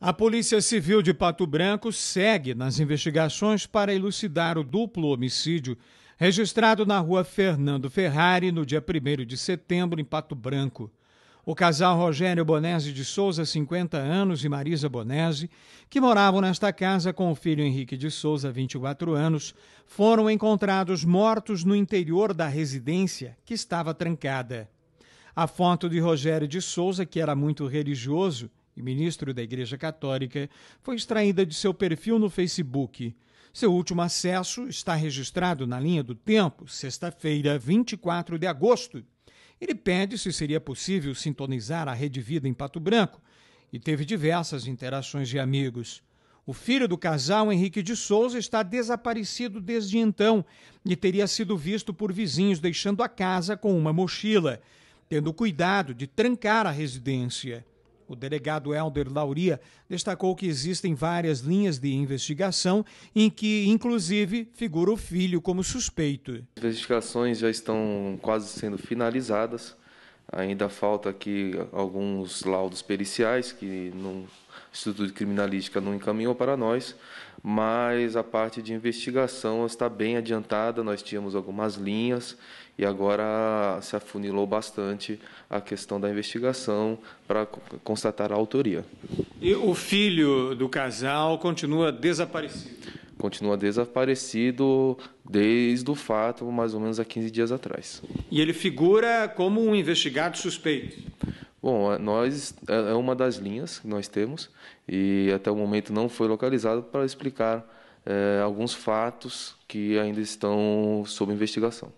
A Polícia Civil de Pato Branco segue nas investigações para elucidar o duplo homicídio registrado na rua Fernando Ferrari no dia 1 de setembro, em Pato Branco. O casal Rogério Bonese de Souza, 50 anos, e Marisa Bonese, que moravam nesta casa com o filho Henrique de Souza, 24 anos, foram encontrados mortos no interior da residência, que estava trancada. A foto de Rogério de Souza, que era muito religioso, e ministro da Igreja Católica, foi extraída de seu perfil no Facebook. Seu último acesso está registrado na linha do tempo, sexta-feira, 24 de agosto. Ele pede se seria possível sintonizar a Rede Vida em Pato Branco e teve diversas interações de amigos. O filho do casal, Henrique de Souza, está desaparecido desde então e teria sido visto por vizinhos deixando a casa com uma mochila, tendo cuidado de trancar a residência. O delegado Helder Lauria destacou que existem várias linhas de investigação, em que, inclusive, figura o filho como suspeito. As investigações já estão quase sendo finalizadas. Ainda falta aqui alguns laudos periciais que não, o Instituto de Criminalística não encaminhou para nós, mas a parte de investigação está bem adiantada, nós tínhamos algumas linhas e agora se afunilou bastante a questão da investigação para constatar a autoria. E o filho do casal continua desaparecido? continua desaparecido desde o fato, mais ou menos há 15 dias atrás. E ele figura como um investigado suspeito? Bom, nós é, é uma das linhas que nós temos e até o momento não foi localizado para explicar é, alguns fatos que ainda estão sob investigação.